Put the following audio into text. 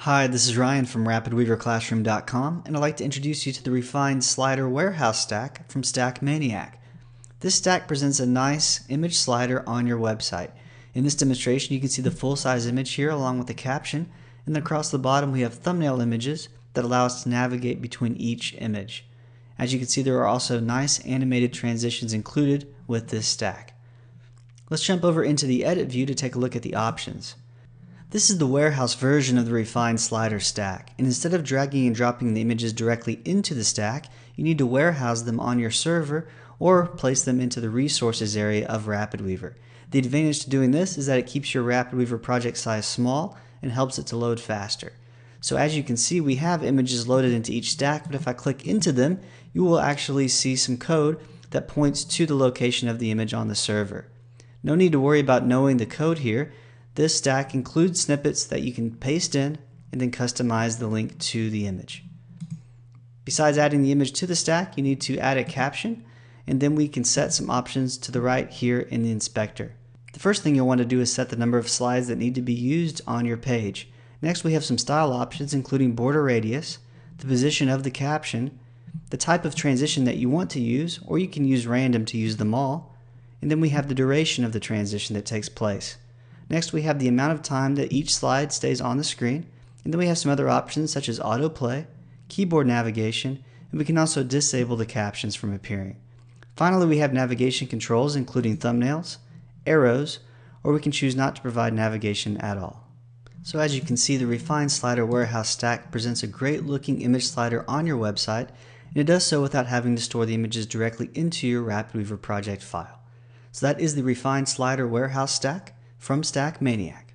Hi, this is Ryan from RapidWeaverClassroom.com, and I'd like to introduce you to the Refined Slider Warehouse Stack from Stack Maniac. This stack presents a nice image slider on your website. In this demonstration, you can see the full-size image here along with the caption, and then across the bottom we have thumbnail images that allow us to navigate between each image. As you can see, there are also nice animated transitions included with this stack. Let's jump over into the edit view to take a look at the options. This is the warehouse version of the refined slider stack, and instead of dragging and dropping the images directly into the stack, you need to warehouse them on your server or place them into the resources area of RapidWeaver. The advantage to doing this is that it keeps your RapidWeaver project size small and helps it to load faster. So as you can see, we have images loaded into each stack, but if I click into them, you will actually see some code that points to the location of the image on the server. No need to worry about knowing the code here, this stack includes snippets that you can paste in and then customize the link to the image. Besides adding the image to the stack, you need to add a caption and then we can set some options to the right here in the inspector. The first thing you'll want to do is set the number of slides that need to be used on your page. Next we have some style options including border radius, the position of the caption, the type of transition that you want to use, or you can use random to use them all, and then we have the duration of the transition that takes place. Next, we have the amount of time that each slide stays on the screen, and then we have some other options such as autoplay, keyboard navigation, and we can also disable the captions from appearing. Finally, we have navigation controls including thumbnails, arrows, or we can choose not to provide navigation at all. So as you can see, the Refine Slider Warehouse Stack presents a great looking image slider on your website, and it does so without having to store the images directly into your RapidWeaver project file. So that is the Refine Slider Warehouse Stack from Stack Maniac.